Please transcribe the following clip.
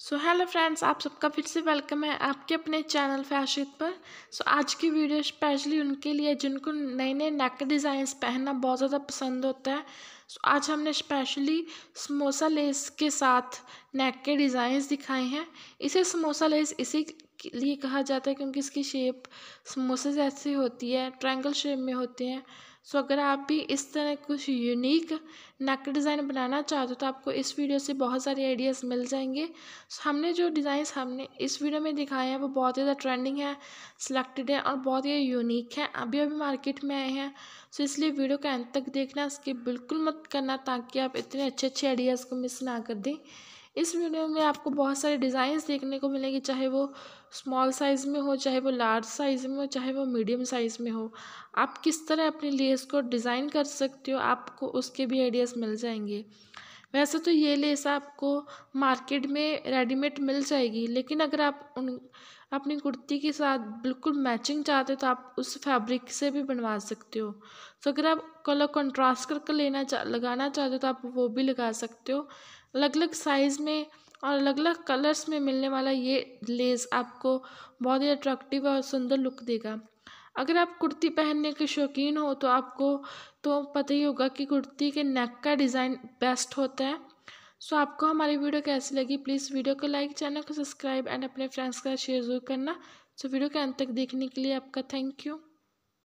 so hello friends आप सबका फिर से वेलकम है आपके अपने चैनल फैशित पर सो so, आज की वीडियो स्पेशली उनके लिए जिनको नए नए नेक डिज़ाइंस पहनना बहुत ज़्यादा पसंद होता है सो so, आज हमने स्पेशली समोसा लेस के साथ नेक के डिज़ाइंस दिखाए हैं इसे समोसा लेस इसी लिए कहा जाता है क्योंकि इसकी शेप समोसे जैसी होती है ट्राइंगल शेप में होते हैं सो अगर आप भी इस तरह कुछ यूनिक नेक डिज़ाइन बनाना चाहते हो तो आपको इस वीडियो से बहुत सारे आइडियाज़ मिल जाएंगे so, हमने जो डिज़ाइन हमने इस वीडियो में दिखाए हैं वो बहुत ज़्यादा ट्रेंडिंग है सिलेक्टेड है और बहुत ही यूनिक है अभी अभी मार्केट में आए हैं सो इसलिए वीडियो का अंत तक देखना इसके बिल्कुल मत करना ताकि आप इतने अच्छे अच्छे आइडियाज़ को मिस ना कर दें इस वीडियो में आपको बहुत सारे डिज़ाइंस देखने को मिलेंगे चाहे वो स्मॉल साइज़ में हो चाहे वो लार्ज साइज़ में हो चाहे वो मीडियम साइज़ में हो आप किस तरह अपने लेस को डिज़ाइन कर सकते हो आपको उसके भी आइडियाज़ मिल जाएंगे वैसे तो ये लेस आपको मार्केट में रेडीमेड मिल जाएगी लेकिन अगर आप उन अपनी कुर्ती के साथ बिल्कुल मैचिंग चाहते हो तो आप उस फैब्रिक से भी बनवा सकते हो तो अगर आप कलर कंट्रास्ट करके लेना चा, लगाना चाहते हो तो आप वो भी लगा सकते हो अलग अलग साइज़ में और अलग अलग कलर्स में मिलने वाला ये लेस आपको बहुत ही अट्रैक्टिव और सुंदर लुक देगा अगर आप कुर्ती पहनने के शौकीन हो तो आपको तो पता ही होगा कि कुर्ती के नेक का डिज़ाइन बेस्ट होता है सो so, आपको हमारी वीडियो कैसी लगी प्लीज़ वीडियो को लाइक चैनल को सब्सक्राइब एंड अपने फ्रेंड्स का शेयर जरूर करना सो so, वीडियो के अंत तक देखने के लिए आपका थैंक यू